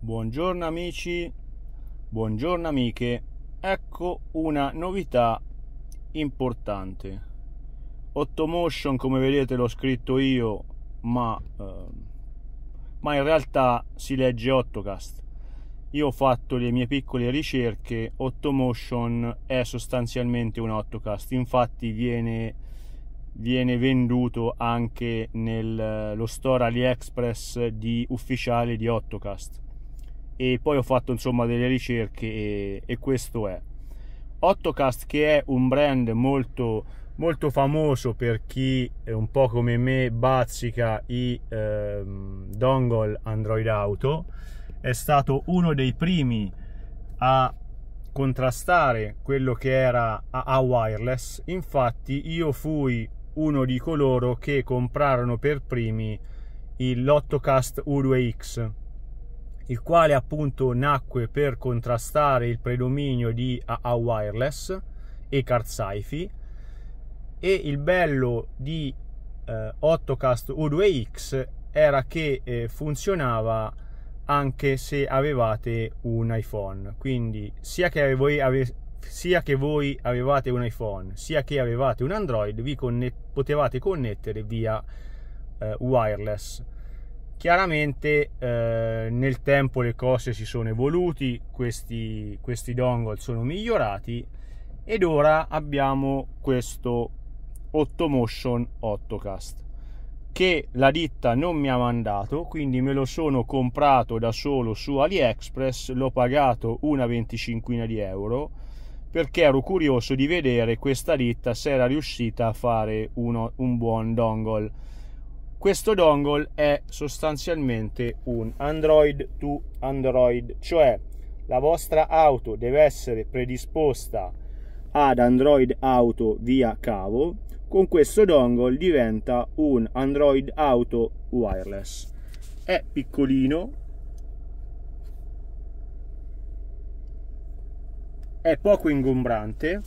Buongiorno amici, buongiorno amiche, ecco una novità importante. Ottomotion come vedete l'ho scritto io, ma, eh, ma in realtà si legge Ottocast. Io ho fatto le mie piccole ricerche, Ottomotion è sostanzialmente un Ottocast, infatti viene, viene venduto anche nello store AliExpress di ufficiale di Ottocast e poi ho fatto insomma delle ricerche e, e questo è Ottocast che è un brand molto molto famoso per chi eh, un po' come me bazzica i eh, dongle Android Auto è stato uno dei primi a contrastare quello che era a wireless infatti io fui uno di coloro che comprarono per primi l'Ottocast U2X il quale appunto nacque per contrastare il predominio di AA Wireless e Card sci e il bello di eh, Ottocast U2X era che eh, funzionava anche se avevate un iPhone quindi sia che voi ave- sia che voi avevate un iPhone sia che avevate un Android vi conne- potevate connettere via eh, wireless Chiaramente eh, nel tempo le cose si sono evoluti questi, questi dongle sono migliorati ed ora abbiamo questo 8Motion 8Cast che la ditta non mi ha mandato, quindi me lo sono comprato da solo su AliExpress, l'ho pagato una venticinquina di euro perché ero curioso di vedere questa ditta se era riuscita a fare uno, un buon dongle questo dongle è sostanzialmente un Android to Android, cioè la vostra auto deve essere predisposta ad Android Auto via cavo, con questo dongle diventa un Android Auto wireless. È piccolino, è poco ingombrante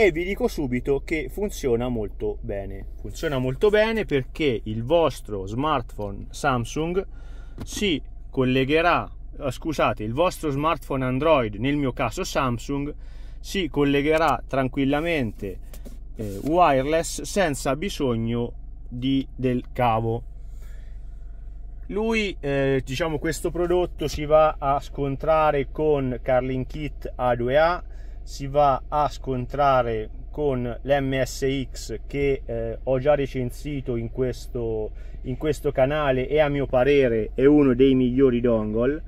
e vi dico subito che funziona molto bene. Funziona molto bene perché il vostro smartphone Samsung si collegherà, eh, scusate, il vostro smartphone Android, nel mio caso Samsung, si collegherà tranquillamente eh, wireless senza bisogno di, del cavo. Lui, eh, diciamo, questo prodotto si va a scontrare con Carlin Kit A2A si va a scontrare con l'MSX che eh, ho già recensito in questo, in questo canale e a mio parere è uno dei migliori dongle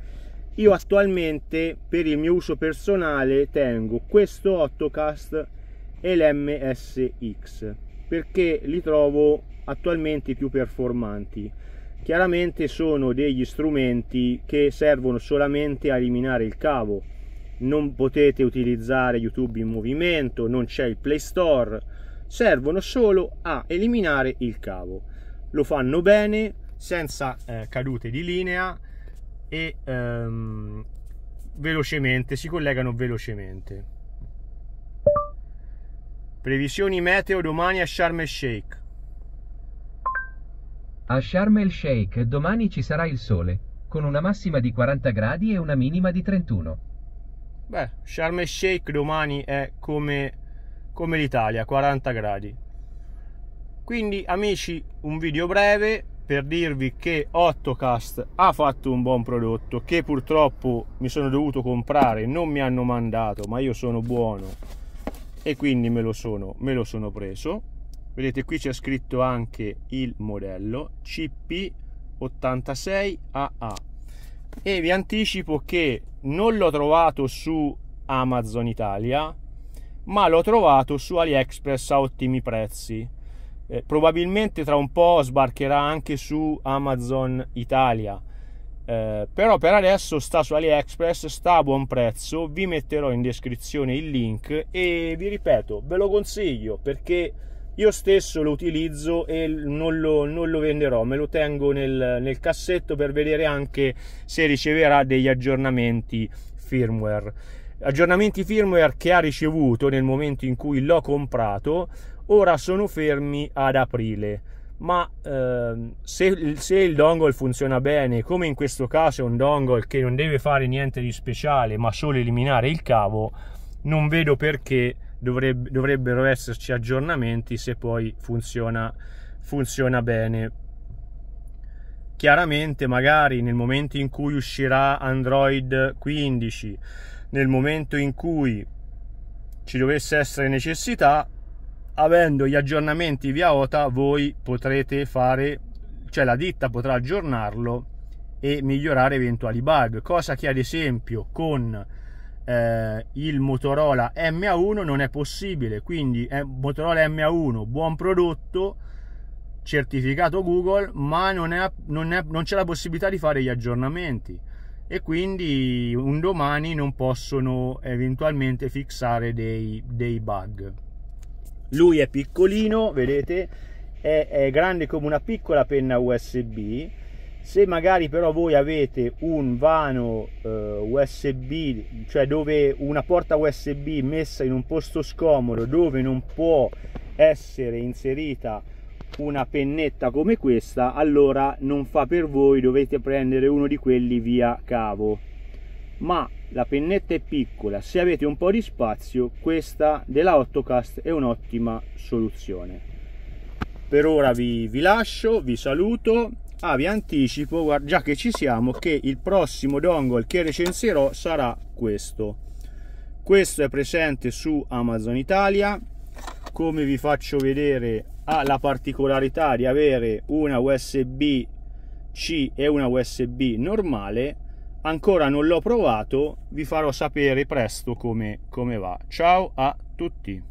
io attualmente per il mio uso personale tengo questo Ottocast e l'MSX perché li trovo attualmente più performanti chiaramente sono degli strumenti che servono solamente a eliminare il cavo non potete utilizzare YouTube in movimento, non c'è il Play Store, servono solo a eliminare il cavo. Lo fanno bene, senza eh, cadute di linea e ehm, velocemente, si collegano velocemente. Previsioni meteo domani a Sharm el Sheikh. A Sharm el Sheikh domani ci sarà il sole, con una massima di 40 gradi e una minima di 31. Beh, Sharm el Sheikh domani è come, come l'Italia, 40 gradi. Quindi amici, un video breve per dirvi che Ottocast ha fatto un buon prodotto che purtroppo mi sono dovuto comprare, non mi hanno mandato, ma io sono buono e quindi me lo sono, me lo sono preso. Vedete qui c'è scritto anche il modello CP86AA e vi anticipo che non l'ho trovato su Amazon Italia, ma l'ho trovato su AliExpress a ottimi prezzi. Eh, probabilmente tra un po' sbarcherà anche su Amazon Italia. Eh, però per adesso sta su AliExpress, sta a buon prezzo, vi metterò in descrizione il link e vi ripeto, ve lo consiglio perché io stesso lo utilizzo e non lo, non lo venderò, me lo tengo nel, nel cassetto per vedere anche se riceverà degli aggiornamenti firmware. Aggiornamenti firmware che ha ricevuto nel momento in cui l'ho comprato, ora sono fermi ad aprile ma ehm, se, se, il dongle funziona bene, come in questo caso è un dongle che non deve fare niente di speciale, ma solo eliminare il cavo, non vedo perché dovrebbe, dovrebbero esserci aggiornamenti se poi funziona, funziona bene. Chiaramente magari nel momento in cui uscirà Android 15, nel momento in cui ci dovesse essere necessità, avendo gli aggiornamenti via OTA voi potrete fare, cioè la ditta potrà aggiornarlo e migliorare eventuali bug, cosa che ad esempio con eh, il Motorola MA1 non è possibile, quindi è eh, Motorola MA1 buon prodotto, certificato Google, ma non, è, non, è, non c'è la possibilità di fare gli aggiornamenti e quindi un domani non possono eventualmente fissare dei, dei bug. Lui è piccolino, vedete, è, è grande come una piccola penna USB se magari però voi avete un vano eh, USB, cioè dove una porta USB messa in un posto scomodo dove non può essere inserita una pennetta come questa, allora non fa per voi, dovete prendere uno di quelli via cavo. Ma la pennetta è piccola, se avete un po' di spazio, questa della Ottocast è un'ottima soluzione. Per ora vi, vi lascio, vi saluto ah vi anticipo guarda, già che ci siamo che il prossimo dongle che recensirò sarà questo questo è presente su Amazon Italia come vi faccio vedere ha la particolarità di avere una USB C e una USB normale ancora non l'ho provato vi farò sapere presto come, come va ciao a tutti